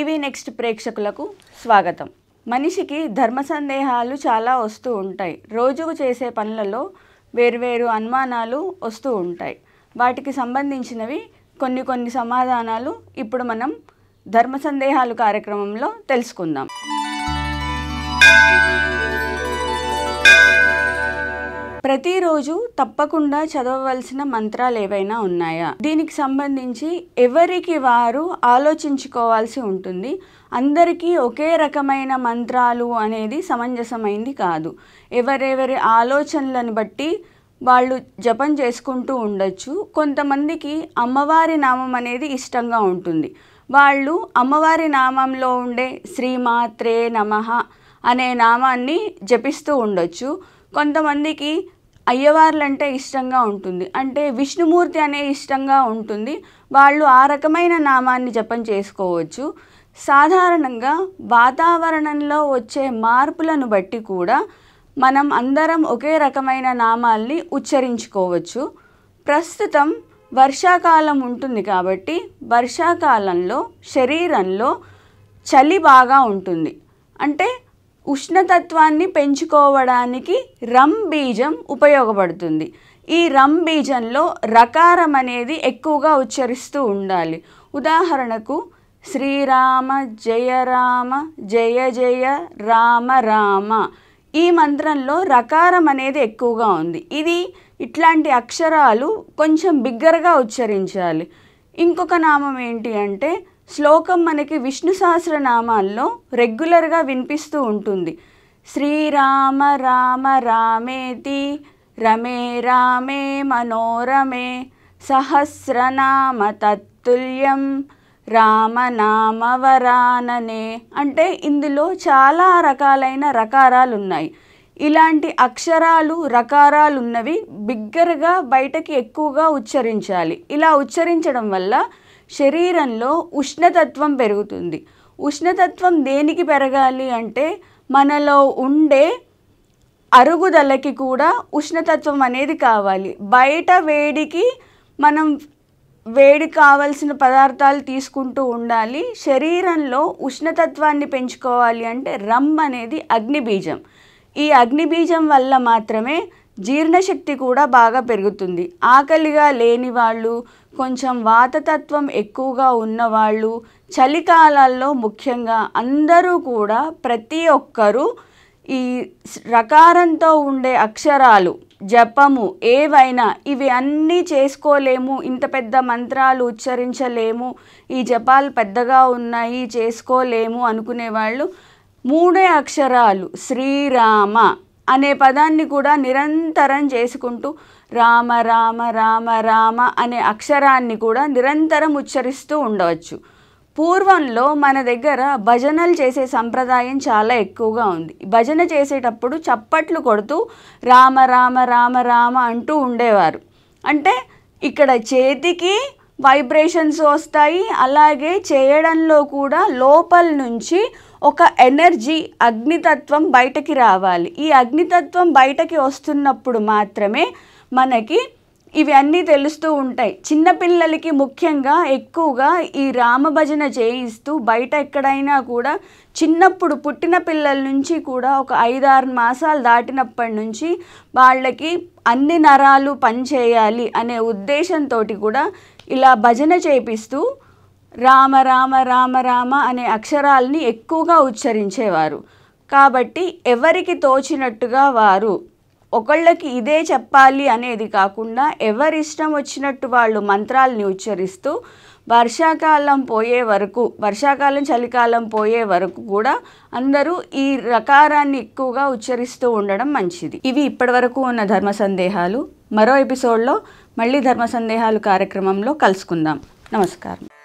TV next ప్రేక్షకులకు స్వాగతం మనిషికి ధర్మ సందేహాలు చాలా వస్తూ ఉంటాయి రోజు చేసే పనులలో వేరువేరు అనుమానాలు వస్తూ ఉంటాయి వాటికి సంబంధించినవి కొన్ని కొన్ని సమాధానాలు ఇప్పుడు మనం ధర్మ సందేహాలు కార్యక్రమంలో తెలుసుకుందాం ప్రతిరోజు తప్పకుండా చదవవలసిన మంత్రాలు ఏవైనా ఉన్నాయా దీనికి సంబంధించి ఎవరికి వారు ఆలోచించుకోవాల్సి ఉంటుంది అందరికీ ఒకే రకమైన మంత్రాలు అనేది సమంజసమైంది కాదు ఎవరెవరి ఆలోచనలను బట్టి వాళ్ళు జపం చేసుకుంటూ ఉండొచ్చు కొంతమందికి అమ్మవారి నామం అనేది ఇష్టంగా ఉంటుంది వాళ్ళు అమ్మవారి నామంలో ఉండే శ్రీమాత్రే నమ అనే నామాన్ని జపిస్తూ ఉండొచ్చు కొంతమందికి అయ్యవార్లంటే ఇష్టంగా ఉంటుంది అంటే విష్ణుమూర్తి అనే ఇష్టంగా ఉంటుంది వాళ్ళు ఆ రకమైన నామాన్ని జపం చేసుకోవచ్చు సాధారణంగా వాతావరణంలో వచ్చే మార్పులను బట్టి కూడా మనం అందరం ఒకే రకమైన నామాల్ని ఉచ్చరించుకోవచ్చు ప్రస్తుతం వర్షాకాలం ఉంటుంది కాబట్టి వర్షాకాలంలో శరీరంలో చలి బాగా ఉంటుంది అంటే ఉష్ణతత్వాన్ని పెంచుకోవడానికి రమ్ బీజం ఉపయోగపడుతుంది ఈ రమ్ బీజంలో రకారం అనేది ఎక్కువగా ఉచ్చరిస్తూ ఉండాలి ఉదాహరణకు శ్రీరామ జయ రామ జయ జయ రామ రామ ఈ మంత్రంలో రకారం అనేది ఎక్కువగా ఉంది ఇది ఇట్లాంటి అక్షరాలు కొంచెం బిగ్గరగా ఉచ్చరించాలి ఇంకొక నామం ఏంటి అంటే శ్లోకం మనకి విష్ణు సహస్రనామాల్లో రెగ్యులర్గా వినిపిస్తూ ఉంటుంది శ్రీరామ రామ రామేతి రమే రామే మనోరమే సహస్రనామ తత్తుల్యం రామనామ వరాననే అంటే ఇందులో చాలా రకాలైన రకారాలు ఉన్నాయి ఇలాంటి అక్షరాలు రకారాలు ఉన్నవి బిగ్గరగా బయటకి ఎక్కువగా ఉచ్చరించాలి ఇలా ఉచ్చరించడం వల్ల శరీరంలో ఉష్ణతత్వం పెరుగుతుంది ఉష్ణతత్వం దేనికి పెరగాలి అంటే మనలో ఉండే అరుగుదలకి కూడా ఉష్ణతత్వం అనేది కావాలి బయట వేడికి మనం వేడి కావలసిన పదార్థాలు తీసుకుంటూ ఉండాలి శరీరంలో ఉష్ణతత్వాన్ని పెంచుకోవాలి అంటే రమ్ అనేది అగ్నిబీజం ఈ అగ్నిబీజం వల్ల మాత్రమే జీర్ణశక్తి కూడా బాగా పెరుగుతుంది ఆకలిగా లేని వాళ్ళు కొంచెం వాతతత్వం ఎక్కువగా ఉన్నవాళ్ళు చలికాలాల్లో ముఖ్యంగా అందరూ కూడా ప్రతి ఒక్కరూ ఈ రకారంతో ఉండే అక్షరాలు జపము ఏవైనా ఇవి అన్నీ చేసుకోలేము ఇంత పెద్ద మంత్రాలు ఉచ్చరించలేము ఈ జపాలు పెద్దగా ఉన్నాయి చేసుకోలేము అనుకునేవాళ్ళు మూడే అక్షరాలు శ్రీరామ అనే పదాన్ని కూడా నిరంతరం చేసుకుంటూ రామ రామ రామ రామ అనే అక్షరాన్ని కూడా నిరంతరం ఉచ్చరిస్తూ ఉండవచ్చు పూర్వంలో మన దగ్గర భజనలు చేసే సంప్రదాయం చాలా ఎక్కువగా ఉంది భజన చేసేటప్పుడు చప్పట్లు కొడుతూ రామ రామ రామ రామ అంటూ ఉండేవారు అంటే ఇక్కడ చేతికి వైబ్రేషన్స్ వస్తాయి అలాగే చేయడంలో కూడా లోపల నుంచి ఒక ఎనర్జీ అగ్నితత్వం బయటకి రావాలి ఈ అగ్నితత్వం బయటకి వస్తున్నప్పుడు మాత్రమే మనకి ఇవి అన్నీ తెలుస్తూ ఉంటాయి చిన్నపిల్లలకి ముఖ్యంగా ఎక్కువగా ఈ రామభజన చేయిస్తూ బయట ఎక్కడైనా కూడా చిన్నప్పుడు పుట్టిన పిల్లల నుంచి కూడా ఒక ఐదారు మాసాలు దాటినప్పటి నుంచి వాళ్ళకి అన్ని నరాలు పనిచేయాలి అనే ఉద్దేశంతో కూడా ఇలా భజన చేపిస్తూ రామ రామ రామ రామ అనే అక్షరాల్ని ఎక్కువగా ఉచ్చరించేవారు కాబట్టి ఎవరికి తోచినట్టుగా వారు ఒకళ్ళకి ఇదే చెప్పాలి అనేది కాకుండా ఎవరిష్టం వచ్చినట్టు వాళ్ళు మంత్రాల్ని ఉచ్చరిస్తూ వర్షాకాలం పోయే వరకు వర్షాకాలం చలికాలం పోయే వరకు కూడా అందరూ ఈ రకారాన్ని ఎక్కువగా ఉచ్చరిస్తూ ఉండడం మంచిది ఇవి ఇప్పటివరకు ఉన్న ధర్మ సందేహాలు మరో ఎపిసోడ్లో మళ్ళీ ధర్మ సందేహాలు కార్యక్రమంలో కలుసుకుందాం నమస్కారం